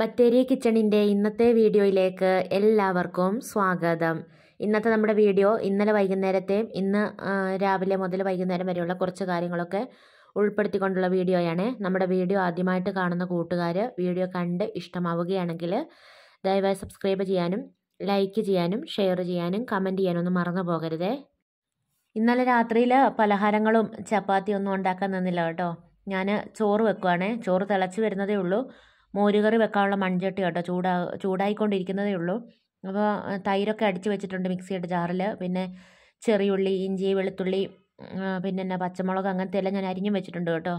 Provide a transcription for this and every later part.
ബത്തേരി കിച്ചണിൻ്റെ ഇന്നത്തെ വീഡിയോയിലേക്ക് എല്ലാവർക്കും സ്വാഗതം ഇന്നത്തെ നമ്മുടെ വീഡിയോ ഇന്നലെ വൈകുന്നേരത്തെയും ഇന്ന് രാവിലെ മുതൽ വൈകുന്നേരം വരെയുള്ള കുറച്ച് കാര്യങ്ങളൊക്കെ ഉൾപ്പെടുത്തിക്കൊണ്ടുള്ള വീഡിയോയാണ് നമ്മുടെ വീഡിയോ ആദ്യമായിട്ട് കാണുന്ന കൂട്ടുകാർ വീഡിയോ കണ്ട് ഇഷ്ടമാവുകയാണെങ്കിൽ ദയവായി സബ്സ്ക്രൈബ് ചെയ്യാനും ലൈക്ക് ചെയ്യാനും ഷെയർ ചെയ്യാനും കമൻറ്റ് ചെയ്യാനും ഒന്നും മറന്നു പോകരുതേ ഇന്നലെ രാത്രിയിൽ പലഹാരങ്ങളും ചപ്പാത്തി ഒന്നും ഉണ്ടാക്കാൻ നിന്നില്ല കേട്ടോ ഞാൻ ചോറ് വെക്കുവാണേ ചോറ് തിളച്ച് വരുന്നതേ ഉള്ളൂ മോരുകറി വെക്കാനുള്ള മൺചട്ടി കേട്ടോ ചൂടാ ചൂടായിക്കൊണ്ടിരിക്കുന്നതേ ഉള്ളൂ അപ്പോൾ തൈരൊക്കെ അടിച്ച് വെച്ചിട്ടുണ്ട് മിക്സിയുടെ ജാറിൽ പിന്നെ ചെറിയുള്ളി ഇഞ്ചി വെളുത്തുള്ളി പിന്നെ എന്നാ പച്ചമുളക് അങ്ങനത്തെ എല്ലാം ഞാൻ അരിഞ്ഞും വെച്ചിട്ടുണ്ട് കേട്ടോ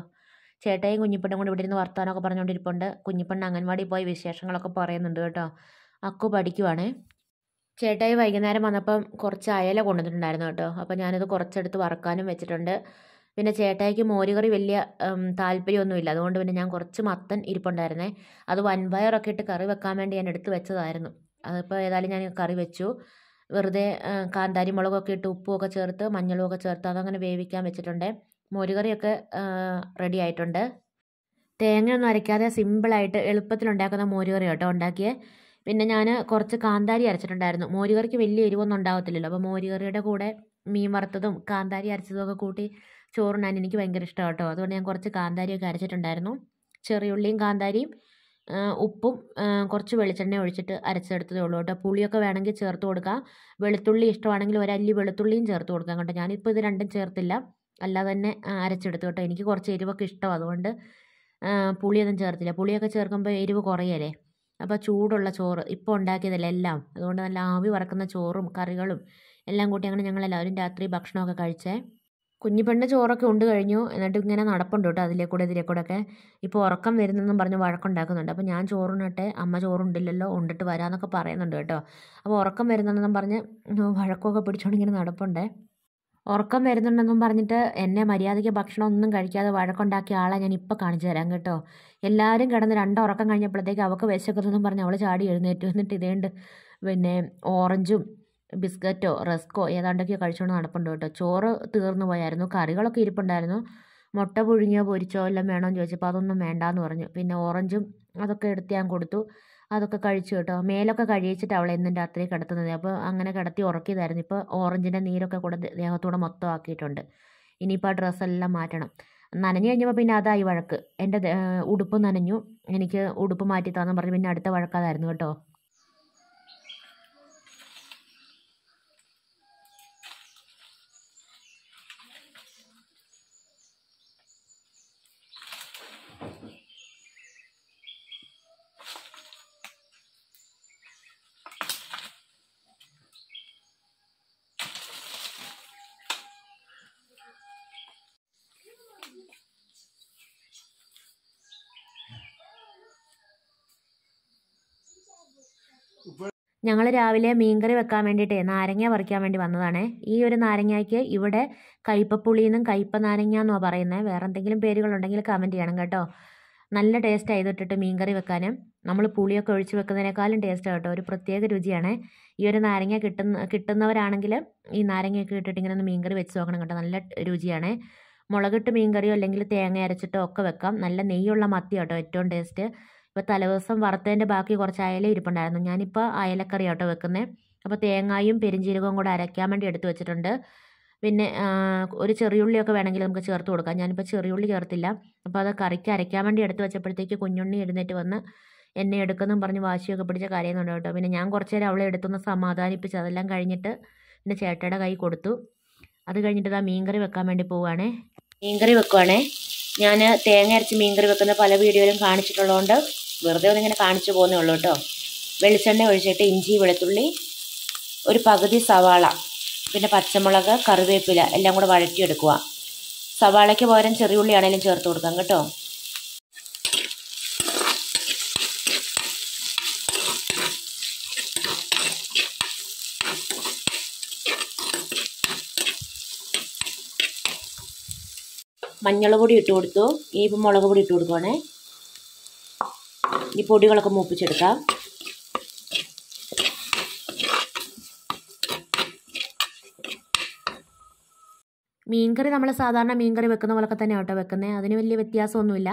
ചേട്ടായും കുഞ്ഞിപ്പണ്ണും കൂടി ഇവിടെ നിന്ന് വർത്തമാനമൊക്കെ പറഞ്ഞുകൊണ്ടിരിപ്പുണ്ട് കുഞ്ഞിപ്പെണ്ണ് അംഗൻവാടി പോയി വിശേഷങ്ങളൊക്കെ പറയുന്നുണ്ട് കേട്ടോ അക്കു പഠിക്കുവാണ് ചേട്ടായി വൈകുന്നേരം വന്നപ്പം കുറച്ച് അയല കൊണ്ടുവന്നിട്ടുണ്ടായിരുന്നു കേട്ടോ അപ്പോൾ ഞാനത് കുറച്ചെടുത്ത് വറക്കാനും വെച്ചിട്ടുണ്ട് പിന്നെ ചേട്ടായിക്ക് മോരുകറി വലിയ താല്പര്യമൊന്നുമില്ല അതുകൊണ്ട് പിന്നെ ഞാൻ കുറച്ച് മത്തൻ ഇരിപ്പുണ്ടായിരുന്നേ അത് വൻപയറൊക്കെ ഇട്ട് കറി വെക്കാൻ വേണ്ടി ഞാൻ എടുത്ത് വെച്ചതായിരുന്നു അതിപ്പോൾ ഏതായാലും ഞാൻ കറി വെച്ചു വെറുതെ കാന്താരി മുളകൊക്കെ ഇട്ട് ഉപ്പുമൊക്കെ ചേർത്ത് മഞ്ഞളുമൊക്കെ ചേർത്ത് അതങ്ങനെ വേവിക്കാൻ വെച്ചിട്ടുണ്ട് മോരുകറിയൊക്കെ റെഡി ആയിട്ടുണ്ട് ഒന്നും അരയ്ക്കാതെ സിമ്പിളായിട്ട് എളുപ്പത്തിൽ ഉണ്ടാക്കുന്ന മോരുകറി കേട്ടോ ഉണ്ടാക്കിയേ പിന്നെ ഞാൻ കുറച്ച് കാന്താരി അരച്ചിട്ടുണ്ടായിരുന്നു മോരുകറിക്ക് വലിയ എരിവൊന്നും ഉണ്ടാകത്തില്ലല്ലോ അപ്പോൾ മോരുകറിയുടെ കൂടെ മീൻ വറുത്തതും കാന്താരി അരച്ചതും ഒക്കെ കൂട്ടി ചോറുണ്ണാൻ എനിക്ക് ഭയങ്കര ഇഷ്ടമാണ് കേട്ടോ അതുകൊണ്ട് ഞാൻ കുറച്ച് കാന്താരിയൊക്കെ അരച്ചിട്ടുണ്ടായിരുന്നു ചെറിയുള്ളിയും കാന്താരിയും ഉപ്പും കുറച്ച് വെളിച്ചെണ്ണ ഒഴിച്ചിട്ട് അരച്ചെടുത്തതേ ഉള്ളൂ കേട്ടോ പുളിയൊക്കെ വേണമെങ്കിൽ ചേർത്ത് കൊടുക്കാം വെളുത്തുള്ളി ഇഷ്ടമാണെങ്കിൽ ഒരല്ലി വെളുത്തുള്ളിയും ചേർത്ത് കൊടുക്കാം കേട്ടോ ഞാനിപ്പോൾ ഇത് രണ്ടും ചേർത്തില്ല അല്ലാതെ തന്നെ അരച്ചെടുത്തു കേട്ടോ എനിക്ക് കുറച്ച് എരിവൊക്കെ ഇഷ്ടമാണ് അതുകൊണ്ട് പുളിയൊന്നും ചേർത്തില്ല പുളിയൊക്കെ ചേർക്കുമ്പോൾ എരിവ് കുറയല്ലേ അപ്പോൾ ചൂടുള്ള ചോറ് ഇപ്പോൾ ഉണ്ടാക്കിയതല്ല എല്ലാം അതുകൊണ്ട് നല്ല ആവി വറക്കുന്ന ചോറും കറികളും എല്ലാം കൂട്ടി അങ്ങനെ ഞങ്ങളെല്ലാവരും രാത്രി ഭക്ഷണമൊക്കെ കഴിച്ചേ കുഞ്ഞി പെണ്ണ് ചോറൊക്കെ ഉണ്ട് കഴിഞ്ഞു എന്നിട്ട് ഇങ്ങനെ നടപ്പുണ്ട് കേട്ടോ അതിലേ കൂടെ ഇതിലേ കൂടെ ഒക്കെ ഇപ്പോൾ ഉറക്കം വരുന്നെന്നും പറഞ്ഞ് വഴക്കുണ്ടാക്കുന്നുണ്ട് അപ്പോൾ ഞാൻ ചോറുണ്ടട്ടെ അമ്മ ചോറുണ്ടില്ലല്ലോ ഉണ്ടിട്ട് വരാമെന്നൊക്കെ പറയുന്നുണ്ട് കേട്ടോ അപ്പോൾ ഉറക്കം വരുന്നുണ്ടെന്നും പറഞ്ഞ് വഴക്കമൊക്കെ പിടിച്ചുകൊണ്ട് ഇങ്ങനെ നടപ്പുണ്ടേ ഉറക്കം വരുന്നുണ്ടെന്നും പറഞ്ഞിട്ട് എന്നെ മര്യാദയ്ക്ക് ഭക്ഷണം ഒന്നും കഴിക്കാതെ വഴക്കുണ്ടാക്കിയ ആളെ ഞാൻ ഇപ്പം കാണിച്ചു തരാം കേട്ടോ എല്ലാവരും കിടന്ന് രണ്ട് ഉറക്കം കഴിഞ്ഞപ്പോഴത്തേക്ക് അവൾക്ക് വിശക്കുന്നതെന്നും പറഞ്ഞ് അവൾ ചാടി എഴുന്നേറ്റു എന്നിട്ട് ഇതേണ്ട് പിന്നെ ഓറഞ്ചും ബിസ്ക്കറ്റോ റസ്ക്കോ ഏതാണ്ടൊക്കെ കഴിച്ചുകൊണ്ട് നടപ്പുണ്ട് കേട്ടോ ചോറ് തീർന്നു പോയായിരുന്നു കറികളൊക്കെ ഇരിപ്പുണ്ടായിരുന്നു മുട്ട പുഴുങ്ങിയോ പൊരിച്ചോ എല്ലാം വേണമെന്ന് ചോദിച്ചപ്പോൾ അതൊന്നും വേണ്ടാന്ന് പറഞ്ഞു പിന്നെ ഓറഞ്ചും അതൊക്കെ എടുത്ത് ഞാൻ കൊടുത്തു അതൊക്കെ കഴിച്ചു കേട്ടോ മേലൊക്കെ കഴിയിച്ചിട്ട് അവളെ ഇന്നും രാത്രി കിടത്തുന്നത് അപ്പോൾ അങ്ങനെ കിടത്തി ഉറക്കിയതായിരുന്നു ഇപ്പോൾ ഓറഞ്ചിൻ്റെ നീരൊക്കെ കൂടെ ദേഹത്തൂടെ മൊത്തം ആക്കിയിട്ടുണ്ട് ഇനിയിപ്പോൾ ആ ഡ്രസ്സെല്ലാം മാറ്റണം നനഞ്ഞു കഴിഞ്ഞപ്പോൾ പിന്നെ അതായി വഴക്ക് എൻ്റെ ഉടുപ്പ് നനഞ്ഞു എനിക്ക് ഉടുപ്പ് മാറ്റി തന്നു പറഞ്ഞു പിന്നെ അടുത്ത വഴക്കതായിരുന്നു കേട്ടോ ഞങ്ങൾ രാവിലെ മീൻകറി വെക്കാൻ വേണ്ടിയിട്ട് നാരങ്ങ പറിക്കാൻ വേണ്ടി വന്നതാണേ ഈ ഒരു നാരങ്ങയ്ക്ക് ഇവിടെ കയ്പപ്പുളി എന്നും കയ്പ നാരങ്ങ എന്നാണ് പറയുന്നത് വേറെ എന്തെങ്കിലും പേരുകളുണ്ടെങ്കിൽ കമൻറ്റ് ചെയ്യണം കേട്ടോ നല്ല ടേസ്റ്റ് ആയതിട്ടിട്ട് മീൻകറി വെക്കാനും നമ്മൾ പുളിയൊക്കെ ഒഴിച്ച് വെക്കുന്നതിനേക്കാളും ടേസ്റ്റ് കേട്ടോ ഒരു പ്രത്യേക രുചിയാണ് ഈ ഒരു നാരങ്ങ കിട്ടുന്ന കിട്ടുന്നവരാണെങ്കിൽ ഈ നാരങ്ങയൊക്കെ ഇട്ടിട്ട് ഇങ്ങനെ ഒന്ന് മീൻകറി വെച്ച് നോക്കണം കേട്ടോ നല്ല രുചിയാണ് മുളകിട്ട് മീൻകറിയോ അല്ലെങ്കിൽ തേങ്ങ അരച്ചിട്ടോ ഒക്കെ വെക്കാം നല്ല നെയ്യുള്ള മത്തി കേട്ടോ ഏറ്റവും ടേസ്റ്റ് അപ്പോൾ തലേദിവസം വറുത്തതിൻ്റെ ബാക്കി കുറച്ച് അയല ഇരിപ്പുണ്ടായിരുന്നു ഞാനിപ്പോൾ അയലക്കറി ആട്ടോ വെക്കുന്നത് അപ്പോൾ തേങ്ങായും പെരിഞ്ചീരകവും കൂടെ അരയ്ക്കാൻ വേണ്ടി എടുത്തു വെച്ചിട്ടുണ്ട് പിന്നെ ഒരു ചെറിയുള്ളിയൊക്കെ വേണമെങ്കിൽ നമുക്ക് ചേർത്ത് കൊടുക്കാം ഞാനിപ്പോൾ ചെറിയുള്ളി ചേർത്തില്ല അപ്പോൾ അത് കറിക്ക് അരയ്ക്കാൻ വേണ്ടി എടുത്ത് വെച്ചപ്പോഴത്തേക്ക് കുഞ്ഞുണ്ണി എഴുന്നേറ്റ് വന്ന് എന്നെ എടുക്കുന്നു പറഞ്ഞ് വാശിയൊക്കെ പിടിച്ച കരയുന്നുണ്ട് കേട്ടോ പിന്നെ ഞാൻ കുറച്ച് നേരം അവളെ എടുത്തൊന്ന് സമാധാനിപ്പിച്ച് അതെല്ലാം കഴിഞ്ഞിട്ട് എൻ്റെ ചേട്ടയുടെ കൈ കൊടുത്തു അത് കഴിഞ്ഞിട്ട് ഇതാ മീൻകറി വെക്കാൻ വേണ്ടി പോവുകയാണേ മീൻകറി വെക്കുവാണേ ഞാൻ തേങ്ങ അരച്ച് മീൻകറി വെക്കുന്ന പല വീഡിയോയിലും കാണിച്ചിട്ടുള്ളതുകൊണ്ട് വെറുതെ ഒന്നിങ്ങനെ കാണിച്ചു പോകുന്നേ ഉള്ളൂ കേട്ടോ വെളിച്ചെണ്ണ ഒഴിച്ചിട്ട് ഇഞ്ചി വെളുത്തുള്ളി ഒരു പകുതി സവാള പിന്നെ പച്ചമുളക് കറിവേപ്പില എല്ലാം കൂടെ വഴറ്റിയെടുക്കുക സവാളയ്ക്ക് പകരം ചെറിയുള്ളി ആണെങ്കിലും ചേർത്ത് കൊടുക്കാം കേട്ടോ മഞ്ഞൾ പൊടി ഇട്ട് കൊടുത്തു ഈ മുളക് പൊടി ഇട്ട് കൊടുക്കുവാണേ ഈ പൊടികളൊക്കെ മൂപ്പിച്ചെടുക്കാം മീൻകറി നമ്മൾ സാധാരണ മീൻകറി വെക്കുന്ന പോലൊക്കെ തന്നെ കേട്ടോ വെക്കുന്നത് അതിന് വലിയ വ്യത്യാസമൊന്നുമില്ല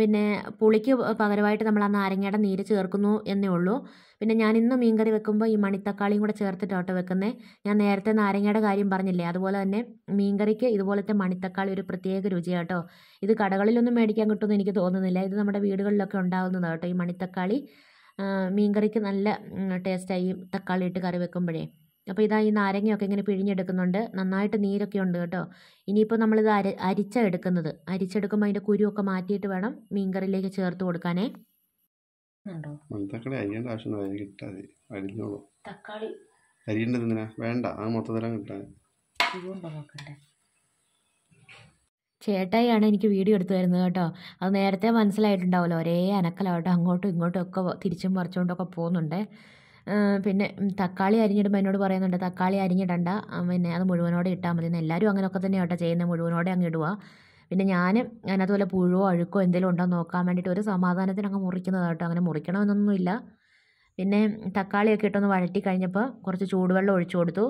പിന്നെ പുളിക്ക് പകരമായിട്ട് നമ്മൾ ആ നാരങ്ങയുടെ നീര് ചേർക്കുന്നു എന്നേ ഉള്ളൂ പിന്നെ ഞാൻ ഇന്ന് മീൻകറി വെക്കുമ്പോൾ ഈ മണിത്തക്കാളിയും കൂടെ ചേർത്തിട്ടാണ് കേട്ടോ വെക്കുന്നത് ഞാൻ നേരത്തെ നാരങ്ങയുടെ കാര്യം പറഞ്ഞില്ലേ അതുപോലെ തന്നെ മീൻകറിക്ക് ഇതുപോലത്തെ മണിത്തക്കാളി ഒരു പ്രത്യേക രുചിയാണ് കേട്ടോ ഇത് കടകളിലൊന്നും മേടിക്കാൻ കിട്ടുമെന്ന് എനിക്ക് തോന്നുന്നില്ല ഇത് നമ്മുടെ വീടുകളിലൊക്കെ ഉണ്ടാകുന്നതാണ് കേട്ടോ ഈ മണിത്തക്കാളി മീൻകറിക്ക് നല്ല ടേസ്റ്റായി തക്കാളി ഇട്ട് കറി വെക്കുമ്പോഴേ അപ്പോൾ ഇതാ ഈ നാരങ്ങയൊക്കെ ഇങ്ങനെ പിഴിഞ്ഞെടുക്കുന്നുണ്ട് നന്നായിട്ട് നീരൊക്കെ ഉണ്ട് കേട്ടോ ഇനിയിപ്പോൾ നമ്മളിത് അര അരിച്ചാണ് എടുക്കുന്നത് അരിച്ചെടുക്കുമ്പോൾ അതിൻ്റെ കുരുവൊക്കെ മാറ്റിയിട്ട് വേണം മീൻകറിയിലേക്ക് ചേർത്ത് കൊടുക്കാനേ തക്കാളി വേണ്ട ആ ചേട്ടായിയാണ് എനിക്ക് വീഡിയോ എടുത്തു തരുന്നത് കേട്ടോ അത് നേരത്തെ മനസ്സിലായിട്ടുണ്ടാവുമല്ലോ ഒരേ അനക്കലാവട്ടോ അങ്ങോട്ടും ഇങ്ങോട്ടും ഒക്കെ തിരിച്ചും മറിച്ചുകൊണ്ടൊക്കെ പോകുന്നുണ്ട് പിന്നെ തക്കാളി അരിഞ്ഞിടുമ്പോൾ എന്നോട് പറയുന്നുണ്ട് തക്കാളി അരിഞ്ഞിടണ്ട പിന്നെ അത് മുഴുവനോടെ ഇട്ടാൽ മതി എല്ലാവരും അങ്ങനെയൊക്കെ തന്നെയാണ് കേട്ടോ ചെയ്യുന്നത് മുഴുവനോടെ അങ്ങ് ഇടുക പിന്നെ ഞാൻ അതിനകത്ത് വല്ല പുഴുവോ അഴുക്കോ എന്തെങ്കിലും ഉണ്ടോ നോക്കാൻ വേണ്ടിയിട്ട് ഒരു സമാധാനത്തിന് അങ്ങ് മുറിക്കുന്നതാട്ടോ അങ്ങനെ മുറിക്കണമെന്നൊന്നുമില്ല പിന്നെ തക്കാളിയൊക്കെ ഇട്ടൊന്ന് വഴറ്റി കഴിഞ്ഞപ്പോൾ കുറച്ച് ചൂടുവെള്ളം ഒഴിച്ചു കൊടുത്തു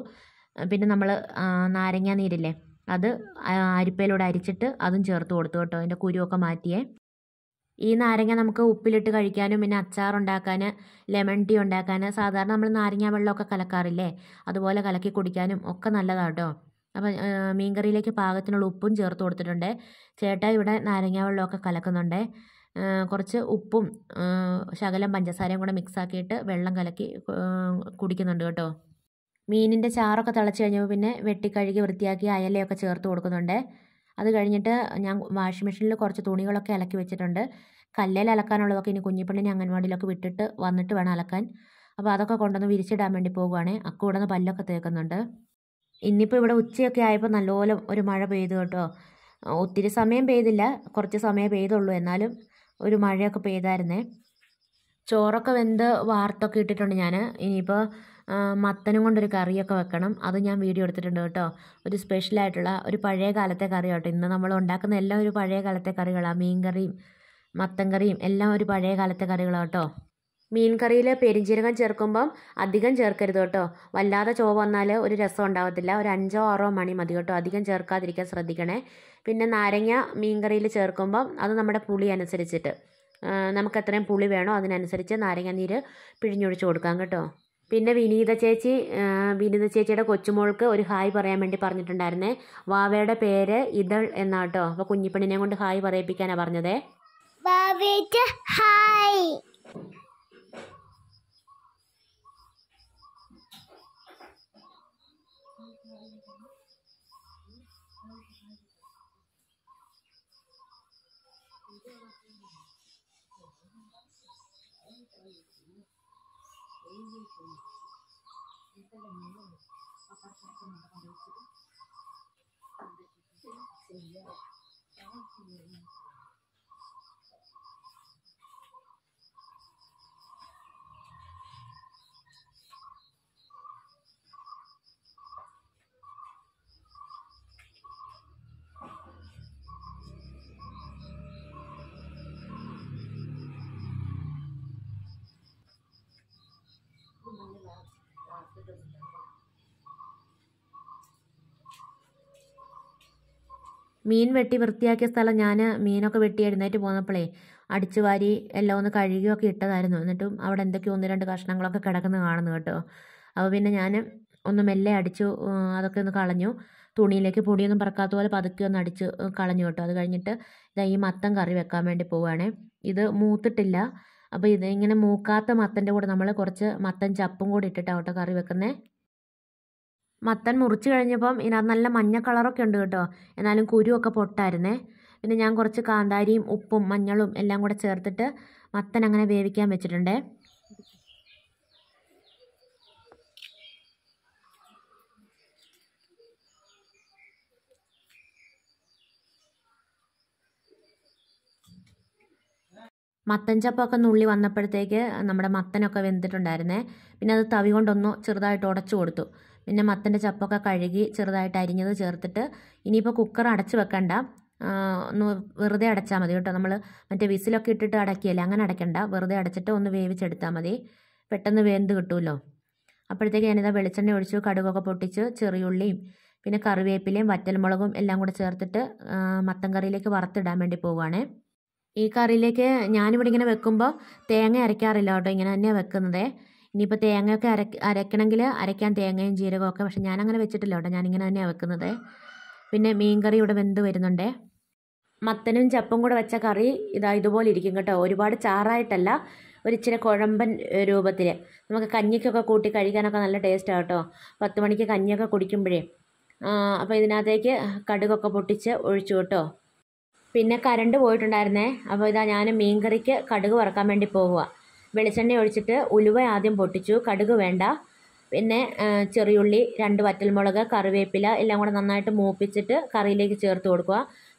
പിന്നെ നമ്മൾ നാരങ്ങാ നീരില്ലേ അത് അരിപ്പയിലൂടെ അരിച്ചിട്ട് അതും ചേർത്ത് കൊടുത്തു കേട്ടോ അതിൻ്റെ കുരുവൊക്കെ മാറ്റിയേ ഈ നാരങ്ങ നമുക്ക് ഉപ്പിലിട്ട് കഴിക്കാനും പിന്നെ അച്ചാറുണ്ടാക്കാൻ ലെമൺ ടീ ഉണ്ടാക്കാൻ സാധാരണ നമ്മൾ നാരങ്ങ വെള്ളമൊക്കെ കലക്കാറില്ലേ അതുപോലെ കലക്കി കുടിക്കാനും ഒക്കെ നല്ലതാണ് കേട്ടോ അപ്പം മീൻകറിയിലേക്ക് പാകത്തിനുള്ള ഉപ്പും ചേർത്ത് കൊടുത്തിട്ടുണ്ട് ചേട്ടാ ഇവിടെ നാരങ്ങ വെള്ളമൊക്കെ കലക്കുന്നുണ്ട് കുറച്ച് ഉപ്പും ശകലം പഞ്ചസാരയും കൂടെ മിക്സാക്കിയിട്ട് വെള്ളം കലക്കി കുടിക്കുന്നുണ്ട് കേട്ടോ മീനിൻ്റെ ചാറൊക്കെ തിളച്ച് കഴിഞ്ഞപ്പോൾ പിന്നെ വെട്ടിക്കഴുകി വൃത്തിയാക്കി അയലയൊക്കെ ചേർത്ത് കൊടുക്കുന്നുണ്ട് അത് കഴിഞ്ഞിട്ട് ഞാൻ വാഷിംഗ് മെഷീനിൽ കുറച്ച് തുണികളൊക്കെ അലക്കി വെച്ചിട്ടുണ്ട് കല്ലേൽ അലക്കാനുള്ളതൊക്കെ ഇനി കുഞ്ഞിപ്പെണ്ണിനെ അംഗൻവാടിയിലൊക്കെ വിട്ടിട്ട് വന്നിട്ട് വേണം അലക്കാൻ അപ്പോൾ അതൊക്കെ കൊണ്ടുവന്ന് വിരിച്ചിടാൻ വേണ്ടി പോകുവാണേ നിന്ന് പല്ലൊക്കെ തേക്കുന്നുണ്ട് ഇന്നിപ്പോൾ ഇവിടെ ഉച്ചയൊക്കെ ആയപ്പോൾ നല്ലപോലെ ഒരു മഴ പെയ്തു കേട്ടോ ഒത്തിരി സമയം പെയ്തില്ല കുറച്ച് സമയം പെയ്തുള്ളൂ എന്നാലും ഒരു മഴയൊക്കെ പെയ്തായിരുന്നേ ചോറൊക്കെ വെന്ത് വാർത്തൊക്കെ ഇട്ടിട്ടുണ്ട് ഞാൻ ഇനിയിപ്പോൾ മത്തനും കൊണ്ടൊരു കറിയൊക്കെ വെക്കണം അത് ഞാൻ വീഡിയോ എടുത്തിട്ടുണ്ട് കേട്ടോ ഒരു സ്പെഷ്യലായിട്ടുള്ള ഒരു പഴയ കാലത്തെ കറി കേട്ടോ ഇന്ന് നമ്മൾ ഉണ്ടാക്കുന്ന എല്ലാം ഒരു പഴയ കാലത്തെ കറികളാണ് മീൻ കറിയും മത്തൻ കറിയും എല്ലാം ഒരു പഴയ കാലത്തെ കറികളാണ് കേട്ടോ മീൻ കറിയിൽ പെരിഞ്ജീരകം ചേർക്കുമ്പം അധികം ചേർക്കരുത് കേട്ടോ വല്ലാതെ ചോ വന്നാൽ ഒരു രസം ഉണ്ടാകത്തില്ല ഒരു അഞ്ചോ ആറോ മണി മതി കേട്ടോ അധികം ചേർക്കാതിരിക്കാൻ ശ്രദ്ധിക്കണേ പിന്നെ നാരങ്ങ മീൻ കറിയിൽ ചേർക്കുമ്പം അത് നമ്മുടെ പുളി അനുസരിച്ചിട്ട് നമുക്ക് എത്രയും പുളി വേണോ അതിനനുസരിച്ച് നാരങ്ങ നീര് പിഴിഞ്ഞൊഴിച്ച് കൊടുക്കാം കേട്ടോ പിന്നെ വിനീത ചേച്ചി വിനീത ചേച്ചിയുടെ കൊച്ചുമോൾക്ക് ഒരു ഹായ് പറയാൻ വേണ്ടി പറഞ്ഞിട്ടുണ്ടായിരുന്നേ വാവയുടെ പേര് ഇതൾ എന്നാണ് അപ്പൊ അപ്പോൾ കുഞ്ഞിപ്പെണ്ണിനെ കൊണ്ട് ഹായ് പറയിപ്പിക്കാനാ പറഞ്ഞതേ hi Thank you. Thank you. മീൻ വെട്ടി വൃത്തിയാക്കിയ സ്ഥലം ഞാൻ മീനൊക്കെ വെട്ടി എഴുന്നേറ്റ് പോന്നപ്പോഴേ അടിച്ചു വാരി എല്ലാം ഒന്ന് കഴുകിയൊക്കെ ഇട്ടതായിരുന്നു എന്നിട്ടും അവിടെ എന്തൊക്കെയോ ഒന്ന് രണ്ട് കഷ്ണങ്ങളൊക്കെ കിടക്കുന്ന കാണുന്നു കേട്ടോ അപ്പോൾ പിന്നെ ഞാൻ ഒന്ന് മെല്ലെ അടിച്ചു അതൊക്കെ ഒന്ന് കളഞ്ഞു തുണിയിലേക്ക് പൊടിയൊന്നും പറക്കാത്ത പോലെ പതുക്കെ ഒന്ന് അടിച്ച് കളഞ്ഞു കേട്ടോ അത് കഴിഞ്ഞിട്ട് ഇതാ ഈ മത്തം കറി വെക്കാൻ വേണ്ടി പോവുകയാണേ ഇത് മൂത്തിട്ടില്ല അപ്പോൾ ഇത് ഇങ്ങനെ മൂക്കാത്ത മത്തൻ്റെ കൂടെ നമ്മൾ കുറച്ച് മത്തൻ ചപ്പും കൂടി ഇട്ടിട്ടാണ് കേട്ടോ കറി വെക്കുന്നത് മത്തൻ മുറിച്ച് കഴിഞ്ഞപ്പം ഇതിനകത്ത് നല്ല മഞ്ഞ കളറൊക്കെ ഉണ്ട് കേട്ടോ എന്നാലും കുരുവൊക്കെ പൊട്ടായിരുന്നേ പിന്നെ ഞാൻ കുറച്ച് കാന്താരിയും ഉപ്പും മഞ്ഞളും എല്ലാം കൂടെ ചേർത്തിട്ട് മത്തൻ അങ്ങനെ വേവിക്കാൻ വെച്ചിട്ടുണ്ടേ മത്തൻ ചപ്പൊക്കെ നുള്ളി വന്നപ്പോഴത്തേക്ക് നമ്മുടെ മത്തനൊക്കെ വെന്തിട്ടുണ്ടായിരുന്നേ പിന്നെ അത് തവി കൊണ്ടൊന്ന് ചെറുതായിട്ട് ഉടച്ചു കൊടുത്തു പിന്നെ മത്തൻ്റെ ചപ്പൊക്കെ കഴുകി ചെറുതായിട്ട് അരിഞ്ഞത് ചേർത്തിട്ട് ഇനിയിപ്പോൾ കുക്കർ അടച്ചു വെക്കണ്ട ഒന്ന് വെറുതെ അടച്ചാൽ മതി കേട്ടോ നമ്മൾ മറ്റേ വിസിലൊക്കെ ഇട്ടിട്ട് അടക്കിയല്ലേ അങ്ങനെ അടയ്ക്കണ്ട വെറുതെ അടച്ചിട്ട് ഒന്ന് വേവിച്ചെടുത്താൽ മതി പെട്ടെന്ന് വേന്ത് കിട്ടുമല്ലോ അപ്പോഴത്തേക്ക് ഞാനിതാ വെളിച്ചെണ്ണ ഒഴിച്ചു കടുകൊക്കെ പൊട്ടിച്ച് ചെറിയുള്ളിയും പിന്നെ കറിവേപ്പിലയും വറ്റൽമുളകും എല്ലാം കൂടെ ചേർത്തിട്ട് മത്തൻ കറിയിലേക്ക് വറുത്തിടാൻ വേണ്ടി പോവുകയാണേ ഈ കറിയിലേക്ക് ഞാനിവിടെ ഇങ്ങനെ വെക്കുമ്പോൾ തേങ്ങ അരയ്ക്കാറില്ല കേട്ടോ ഇങ്ങനെ തന്നെയാണ് വെക്കുന്നത് ഇനിയിപ്പോൾ തേങ്ങയൊക്കെ അര അരയ്ക്കണമെങ്കിൽ അരയ്ക്കാൻ തേങ്ങയും ജീരകവും ഒക്കെ പക്ഷേ ഞാനങ്ങനെ വെച്ചിട്ടില്ല കേട്ടോ ഞാനിങ്ങനെ തന്നെയാണ് വെക്കുന്നത് പിന്നെ മീൻ കറി ഇവിടെ വെന്ത് വരുന്നുണ്ട് മത്തനും ചപ്പും കൂടെ വെച്ച കറി ഇതാ ഇതുപോലെ ഇരിക്കും കേട്ടോ ഒരുപാട് ചാറായിട്ടല്ല ഒരു ഇച്ചിരി കുഴമ്പൻ രൂപത്തിൽ നമുക്ക് കഞ്ഞിക്കൊക്കെ കൂട്ടി കഴിക്കാനൊക്കെ നല്ല ടേസ്റ്റാണ് കേട്ടോ പത്ത് മണിക്ക് കഞ്ഞിയൊക്കെ കുടിക്കുമ്പോഴേ അപ്പോൾ ഇതിനകത്തേക്ക് കടുകൊക്കെ പൊട്ടിച്ച് ഒഴിച്ചു കേട്ടോ പിന്നെ കരണ്ട് പോയിട്ടുണ്ടായിരുന്നേ അപ്പോൾ ഇതാ ഞാൻ മീൻകറിക്ക് കടുക് വറക്കാൻ വേണ്ടി പോവുക വെളിച്ചെണ്ണ ഒഴിച്ചിട്ട് ഉലുവ ആദ്യം പൊട്ടിച്ചു കടുക് വേണ്ട പിന്നെ ചെറിയുള്ളി രണ്ട് വറ്റൽമുളക് കറിവേപ്പില എല്ലാം കൂടെ നന്നായിട്ട് മൂപ്പിച്ചിട്ട് കറിയിലേക്ക് ചേർത്ത് കൊടുക്കുക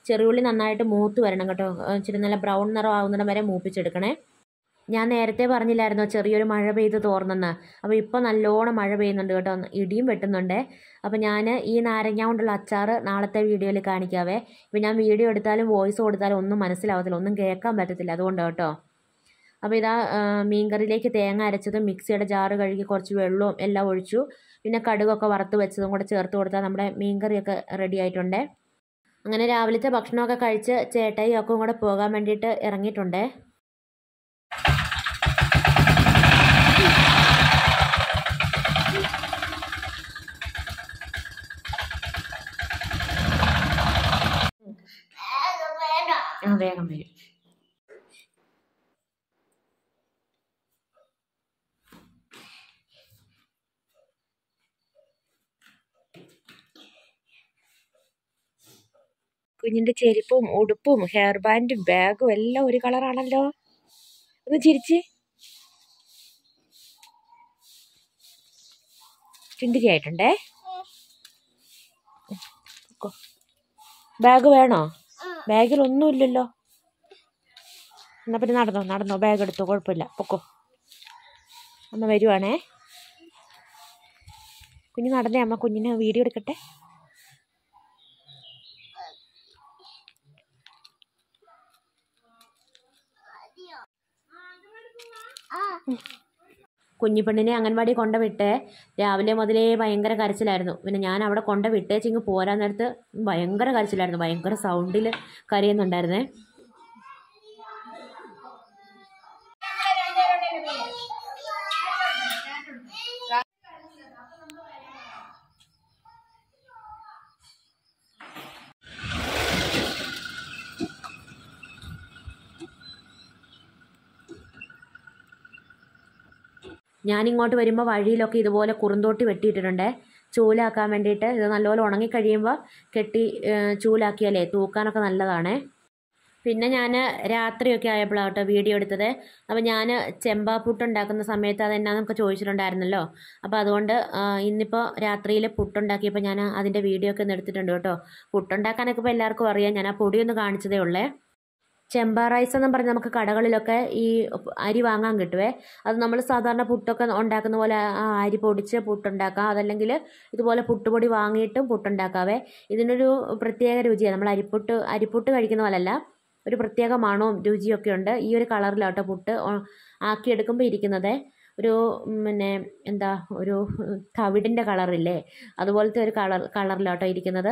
ചെറിയുള്ളി നന്നായിട്ട് മൂത്ത് വരണം കേട്ടോ ഇച്ചിരി നല്ല ബ്രൗൺ നിറം ആവുന്നിടം വരെ മൂപ്പിച്ചെടുക്കണേ ഞാൻ നേരത്തെ പറഞ്ഞില്ലായിരുന്നോ ചെറിയൊരു മഴ പെയ്ത് തോർന്നെന്ന് അപ്പോൾ ഇപ്പോൾ നല്ലോണം മഴ പെയ്യുന്നുണ്ട് കേട്ടോ ഇടിയും വെട്ടുന്നുണ്ട് അപ്പോൾ ഞാൻ ഈ നാരങ്ങ കൊണ്ടുള്ള അച്ചാർ നാളത്തെ വീഡിയോയിൽ കാണിക്കാവേ ഇപ്പം ഞാൻ വീഡിയോ എടുത്താലും വോയിസ് കൊടുത്താലും ഒന്നും മനസ്സിലാവത്തില്ല ഒന്നും കേൾക്കാൻ പറ്റത്തില്ല അതുകൊണ്ട് കേട്ടോ അപ്പോൾ ഇതാ മീൻകറിയിലേക്ക് തേങ്ങ അരച്ചതും മിക്സിയുടെ ജാറ് കഴുകി കുറച്ച് വെള്ളവും എല്ലാം ഒഴിച്ചു പിന്നെ കടുകൊക്കെ വറുത്ത് വെച്ചതും കൂടെ ചേർത്ത് കൊടുത്താൽ നമ്മുടെ മീൻകറിയൊക്കെ റെഡി ആയിട്ടുണ്ട് അങ്ങനെ രാവിലത്തെ ഭക്ഷണമൊക്കെ കഴിച്ച് ചേട്ടായി ഒക്കെ കൂടെ പോകാൻ വേണ്ടിയിട്ട് ഇറങ്ങിയിട്ടുണ്ടേ Amén. കുഞ്ഞിന്റെ ചെരുപ്പും ഉടുപ്പും ഹെയർ ബാൻഡും ബാഗും എല്ലാം ഒരു കളറാണല്ലോ ഒന്ന് ചിരിച്ച് ചുണ്ടിരി ബാഗ് വേണോ ബാഗിൽ ഒന്നുമില്ലല്ലോ എന്നാൽ പിന്നെ നടന്നോ നടന്നോ ബാഗ് എടുത്തോ കുഴപ്പമില്ല പൊക്കോ ഒന്ന് വരുവാണേ കുഞ്ഞ് നടന്നേ അമ്മ കുഞ്ഞിനെ വീഡിയോ എടുക്കട്ടെ കുഞ്ഞിപ്പെണ്ണിനെ അംഗൻവാടി കൊണ്ടുവിട്ട് രാവിലെ മുതലേ ഭയങ്കര കരച്ചിലായിരുന്നു പിന്നെ ഞാൻ അവിടെ വിട്ടേച്ചിങ്ങ് പോരാൻ നേരത്ത് ഭയങ്കര കരച്ചിലായിരുന്നു ഭയങ്കര സൗണ്ടിൽ കരയുന്നുണ്ടായിരുന്നേ ഞാനിങ്ങോട്ട് വരുമ്പോൾ വഴിയിലൊക്കെ ഇതുപോലെ കുറുന്തോട്ടി വെട്ടിയിട്ടിട്ടുണ്ട് ചൂലാക്കാൻ വേണ്ടിയിട്ട് ഇത് നല്ലപോലെ ഉണങ്ങി കഴിയുമ്പോൾ കെട്ടി ചൂലാക്കിയാലേ തൂക്കാനൊക്കെ നല്ലതാണ് പിന്നെ ഞാൻ രാത്രിയൊക്കെ ആയപ്പോഴാട്ടോ വീഡിയോ എടുത്തത് അപ്പോൾ ഞാൻ ചെമ്പാപ്പുട്ട് ഉണ്ടാക്കുന്ന സമയത്ത് അതെന്നാ നമുക്ക് ചോദിച്ചിട്ടുണ്ടായിരുന്നല്ലോ അപ്പോൾ അതുകൊണ്ട് ഇന്നിപ്പോൾ രാത്രിയിൽ പുട്ടുണ്ടാക്കിയപ്പോൾ ഞാൻ അതിൻ്റെ വീഡിയോ ഒക്കെ ഒന്ന് എടുത്തിട്ടുണ്ട് കേട്ടോ പുട്ടുണ്ടാക്കാനൊക്കെ ഇപ്പോൾ എല്ലാവർക്കും അറിയാം ഞാൻ ആ പൊടിയൊന്ന് കാണിച്ചതേ ഉള്ളേ ചെമ്പ റൈസ് എന്നും പറഞ്ഞ് നമുക്ക് കടകളിലൊക്കെ ഈ അരി വാങ്ങാൻ കിട്ടുവേ അത് നമ്മൾ സാധാരണ പുട്ടൊക്കെ ഉണ്ടാക്കുന്ന പോലെ ആ അരി പൊടിച്ച് പുട്ടുണ്ടാക്കാം അതല്ലെങ്കിൽ ഇതുപോലെ പുട്ടുപൊടി വാങ്ങിയിട്ടും പുട്ടുണ്ടാക്കാവേ ഇതിനൊരു പ്രത്യേക രുചിയാണ് നമ്മൾ അരിപ്പുട്ട് അരിപ്പുട്ട് കഴിക്കുന്ന പോലല്ല ഒരു പ്രത്യേക മണവും രുചിയൊക്കെ ഉണ്ട് ഈ ഒരു കളറിലാട്ടോ പുട്ട് ആക്കിയെടുക്കുമ്പോൾ ഇരിക്കുന്നത് ഒരു പിന്നെ എന്താ ഒരു തവിടിൻ്റെ കളറില്ലേ അതുപോലത്തെ ഒരു കളർ കളറിലാട്ടോ ഇരിക്കുന്നത്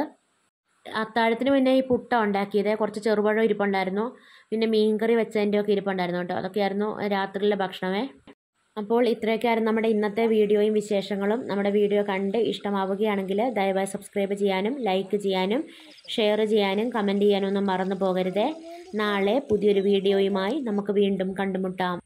അത്താഴത്തിന് മുന്നേ ഈ പുട്ട ഉണ്ടാക്കിയത് കുറച്ച് ചെറുപഴം ഇരിപ്പുണ്ടായിരുന്നു പിന്നെ മീൻ കറി വെച്ചതിൻ്റെ ഒക്കെ ഇരിപ്പുണ്ടായിരുന്നു കേട്ടോ അതൊക്കെയായിരുന്നു രാത്രിയിലെ ഭക്ഷണമേ അപ്പോൾ ഇത്രയൊക്കെയായിരുന്നു നമ്മുടെ ഇന്നത്തെ വീഡിയോയും വിശേഷങ്ങളും നമ്മുടെ വീഡിയോ കണ്ട് ഇഷ്ടമാവുകയാണെങ്കിൽ ദയവായി സബ്സ്ക്രൈബ് ചെയ്യാനും ലൈക്ക് ചെയ്യാനും ഷെയർ ചെയ്യാനും കമൻറ്റ് ചെയ്യാനും ഒന്നും മറന്നു പോകരുതേ നാളെ പുതിയൊരു വീഡിയോയുമായി നമുക്ക് വീണ്ടും കണ്ടുമുട്ടാം